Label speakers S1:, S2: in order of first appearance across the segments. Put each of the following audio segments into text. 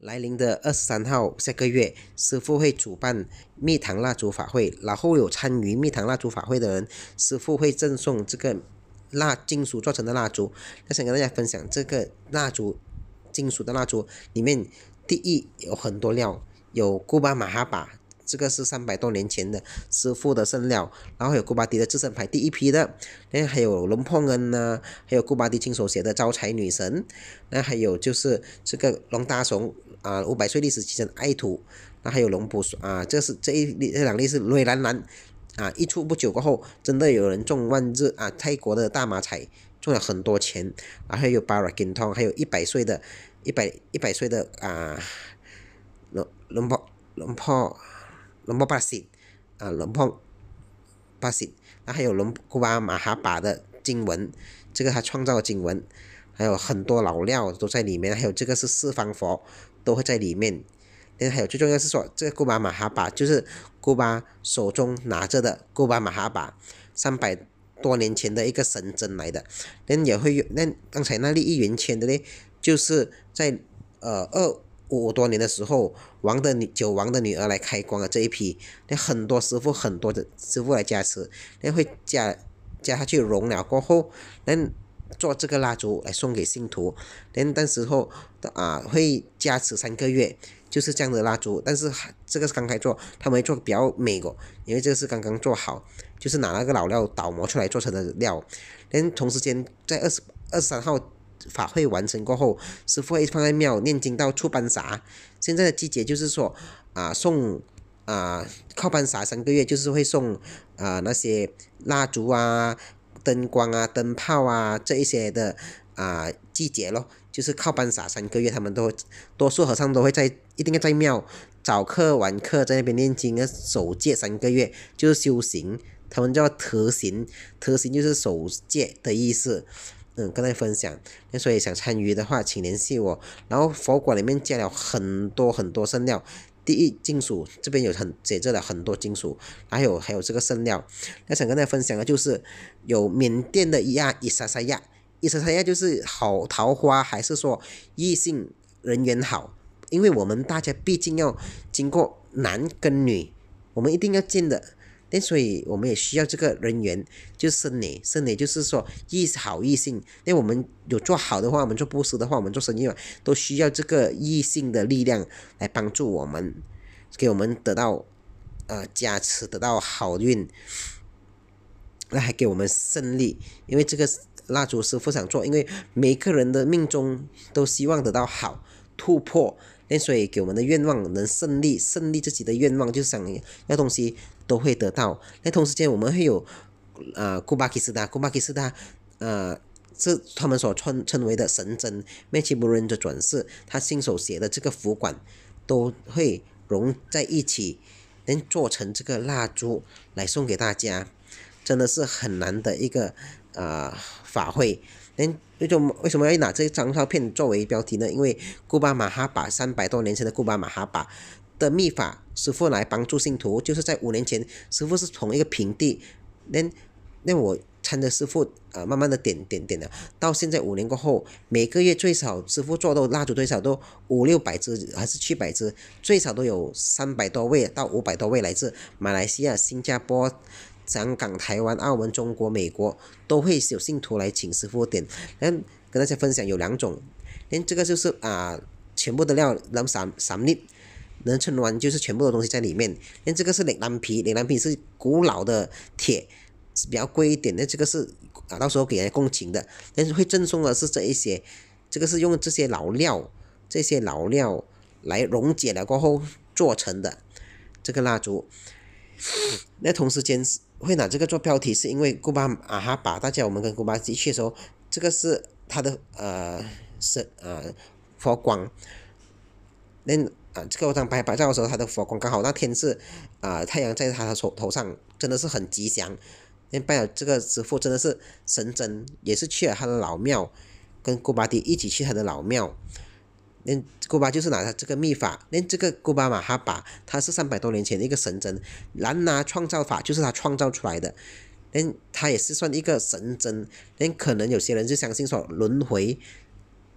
S1: 来临的二十三号下个月，师傅会主办蜜糖蜡烛法会，然后有参与蜜糖蜡烛法会的人，师傅会赠送这个蜡金属做成的蜡烛。那想跟大家分享这个蜡烛金属的蜡烛里面，第一有很多料，有古巴马哈巴，这个是三百多年前的师傅的圣料，然后有古巴迪的自身牌第一批的，那还有龙凤恩呐，还有古巴迪亲手写的招财女神，那还有就是这个龙大熊。啊，五百岁历史奇珍爱徒，那还有龙普啊，这是这一这两例是瑞兰兰啊，一出不久过后，真的有人中万日啊，泰国的大马彩中了很多钱，然后有巴拉金通，还有一百岁的，一百一百岁的啊，龙龙普龙普龙普巴十，啊龙普巴西，那还有龙古巴马哈巴的经文，这个他创造的经文，还有很多老料都在里面，还有这个是四方佛。都会在里面，那还有最重要是说，这个古巴马哈巴就是古巴手中拿着的古巴马哈巴，三百多年前的一个神针来的。那也会，那刚才那粒一元钱的呢，就是在呃二五多年的时候，王的女九王的女儿来开光的这一批，那很多师傅很多的师傅来加持，那会加加他去融了过后，那。做这个蜡烛来送给信徒，连那时候啊会加持三个月，就是这样的蜡烛。但是这个是刚开做，他们做比较美哦，因为这个是刚刚做好，就是拿那个老料倒模出来做成的料。连同时间在二十二十三号法会完成过后，师傅会放在庙念经到出班啥。现在的季节就是说啊送啊靠班啥三个月，就是会送啊那些蜡烛啊。灯光啊，灯泡啊，这一些的啊，季节咯，就是靠班洒三个月，他们都多数和尚都会在，一定要在庙早课晚课在那边念经啊，守戒三个月就是修行，他们叫特行，特行就是守戒的意思，嗯，跟大家分享，所以想参与的话，请联系我。然后佛馆里面加了很多很多圣料。金属这边有很解制了很多金属，还有还有这个剩料。那想跟大家分享的，就是有缅甸的伊亚伊莎莎亚，伊莎莎亚就是好桃花，还是说异性人缘好？因为我们大家毕竟要经过男跟女，我们一定要见的。那所以我们也需要这个人员，就是你，是你，就是说遇好异性。那我们有做好的话，我们做布施的话，我们做生意嘛，都需要这个异性的力量来帮助我们，给我们得到，呃，加持，得到好运，那还给我们胜利。因为这个蜡烛师傅想做，因为每个人的命中都希望得到好突破。那所以给我们的愿望能胜利，胜利自己的愿望就想要东西。都会得到。那同时间，我们会有，啊，古巴基斯达，古巴基斯达，啊，是他们所称称为的神针，迈奇布伦的转世，他亲手写的这个符管，都会融在一起，能做成这个蜡烛来送给大家，真的是很难的一个啊法会。能，为什么为什么要拿这张照片作为标题呢？因为古巴马哈巴三百多年前的古巴马哈巴。的秘法，师傅来帮助信徒，就是在五年前，师傅是从一个平地，连，连我撑着师傅，啊，慢慢的点点点的，到现在五年过后，每个月最少师傅做到蜡烛最少都五六百支，还是七百支，最少都有三百多位到五百多位来自马来西亚、新加坡、香港、台湾、澳门、中国、美国，都会有信徒来请师傅点，连跟大家分享有两种，连这个就是啊，全部的料能散散粒。能称完就是全部的东西在里面。那这个是岭南皮，岭南皮是古老的铁，是比较贵一点。那这个是啊，到时候给人家供情的，但是会赠送的是这一些。这个是用这些老料，这些老料来溶解了过后做成的这个蜡烛。那同时间会拿这个做标题，是因为古巴啊哈巴，大家我们跟古巴的时说，这个是它的呃是啊佛光，那。这个当拍拍照的时候，他的佛光刚好那天是，啊太阳在他的头头上，真的是很吉祥。那拜了这个师傅真的是神针，也是去了他的老庙，跟古巴迪一起去他的老庙。那古巴就是拿他这个秘法，那这个古巴马哈巴，他是三百多年前的一个神针，兰拿创造法就是他创造出来的。但他也是算一个神针，那可能有些人就相信说轮回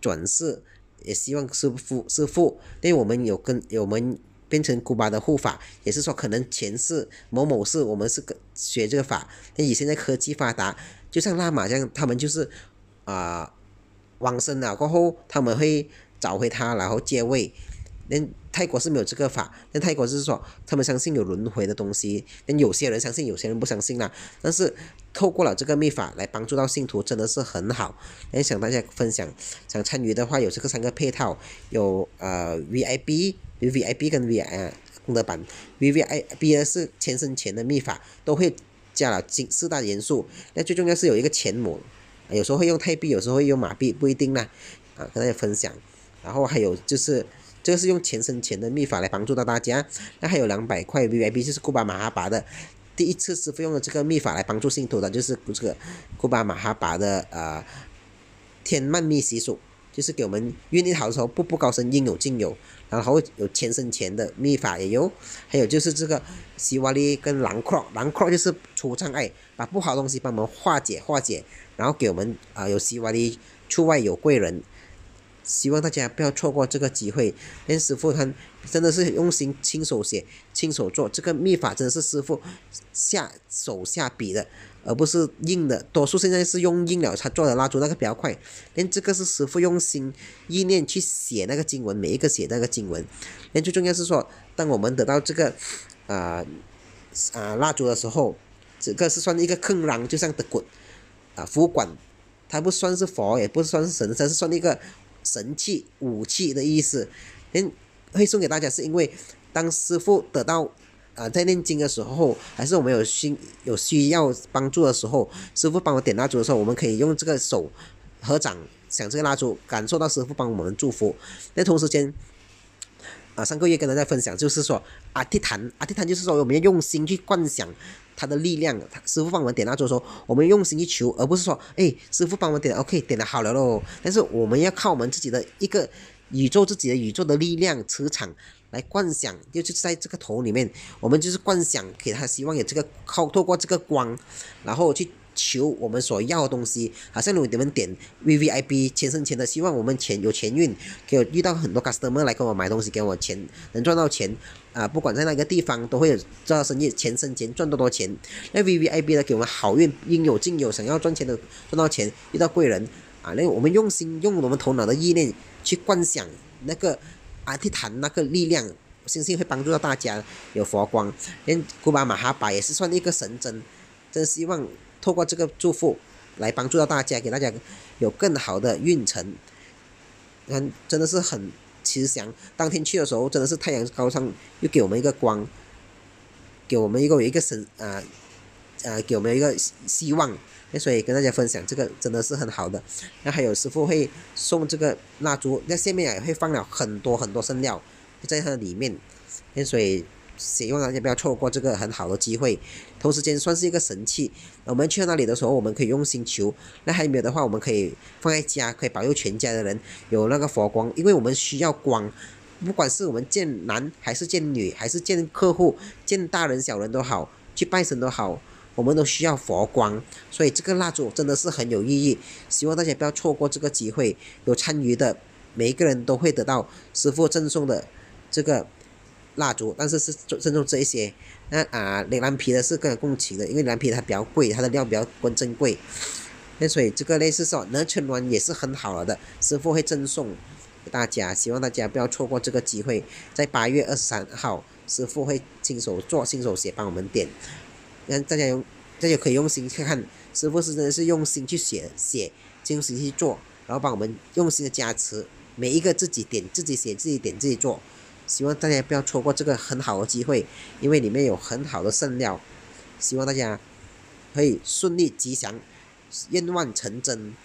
S1: 转世。也希望师傅师傅，因为我们有跟我们变成古巴的护法，也是说可能前世某某世我们是个学这个法，那现在科技发达，就像拉玛这样，他们就是，啊，往生了过后，他们会找回他，然后接位。那泰国是没有这个法，那泰国就是说，他们相信有轮回的东西。那有些人相信，有些人不相信啦。但是，透过了这个秘法来帮助到信徒，真的是很好。想大家分享，想参与的话，有这个三个配套，有呃 V I B、V V I B 跟 V I 功德版，V V I B 是前生前的秘法，都会加了金四大元素。那最重要是有一个钱模，有时候会用泰币，有时候会用马币，不一定呢。啊，跟大家分享。然后还有就是。这个是用钱生钱的秘法来帮助到大家，那还有两百块 VIP 就是库巴马哈巴的，第一次师傅用的这个秘法来帮助信徒的，就是这个库巴马哈巴的呃天曼秘习俗，就是给我们运气好的时候步步高升，应有尽有，然后有钱生钱的秘法也有，还有就是这个西瓦利跟狼克，狼克就是除障碍，把不好的东西帮忙化解化解，然后给我们啊有西瓦利出外有贵人。希望大家不要错过这个机会。连师傅他真的是用心亲手写、亲手做，这个秘法真的是师傅下手下笔的，而不是印的。多数现在是用印了，他做的蜡烛那个比较快。连这个是师傅用心意念去写那个经文，每一个写那个经文。连最重要是说，当我们得到这个，啊啊蜡烛的时候，这个是算一个坑养，就像的滚，啊佛管。它不算是佛，也不算是神，它是算一个。神器武器的意思，嗯，会送给大家是因为，当师傅得到，啊，在念经的时候，还是我们有需有需要帮助的时候，师傅帮我点蜡烛的时候，我们可以用这个手合掌想这个蜡烛，感受到师傅帮我们祝福。那同时间，啊，上个月跟大家分享就是说，阿提坦，阿提坦就是说我们要用心去幻想。他的力量，师傅帮我们点那桌说，我们用心去求，而不是说，哎，师傅帮我们点，OK，点的好了喽。但是我们要靠我们自己的一个宇宙，自己的宇宙的力量、磁场来幻想，就是在这个头里面，我们就是幻想给他，希望有这个靠透过这个光，然后去。求我们所要的东西，好像如果你们点 V V I B，钱生钱的，希望我们钱有钱运，给我遇到很多 customer 来跟我买东西，给我钱，能赚到钱，啊，不管在哪个地方都会有做到生意，钱生钱，赚多多钱。那 V V I B 呢，给我们好运，应有尽有，想要赚钱的赚到钱，遇到贵人，啊，那我们用心，用我们头脑的意念去幻想那个阿提坦那个力量，相信会帮助到大家，有佛光，连古巴马哈巴也是算一个神针，真希望。透过这个祝福来帮助到大家，给大家有更好的运程。你看，真的是很慈祥。当天去的时候，真的是太阳高上，又给我们一个光，给我们一个一个神啊啊，给我们一个希望。所以跟大家分享这个真的是很好的。那还有师傅会送这个蜡烛，在下面也会放了很多很多生料在它里面。所以。希望大家不要错过这个很好的机会，同时间算是一个神器。我们去那里的时候，我们可以用心求；那还没有的话，我们可以放在家，可以保佑全家的人有那个佛光，因为我们需要光。不管是我们见男还是见女，还是见客户、见大人、小人都好，去拜神都好，我们都需要佛光。所以这个蜡烛真的是很有意义，希望大家不要错过这个机会。有参与的每一个人都会得到师傅赠送的这个。蜡烛，但是是赠送这一些。那啊，蓝皮的是跟共情的，因为蓝皮它比较贵，它的料比较贵，珍贵。那所以这个类似说，那春暖也是很好了的，师傅会赠送给大家，希望大家不要错过这个机会。在八月二十三号，师傅会亲手做、亲手写，帮我们点。那大家用，大家可以用心去看，师傅是真的是用心去写写，用心去做，然后帮我们用心的加持，每一个自己点、自己写、自己点、自己做。希望大家不要错过这个很好的机会，因为里面有很好的胜料。希望大家可以顺利吉祥，愿望成真。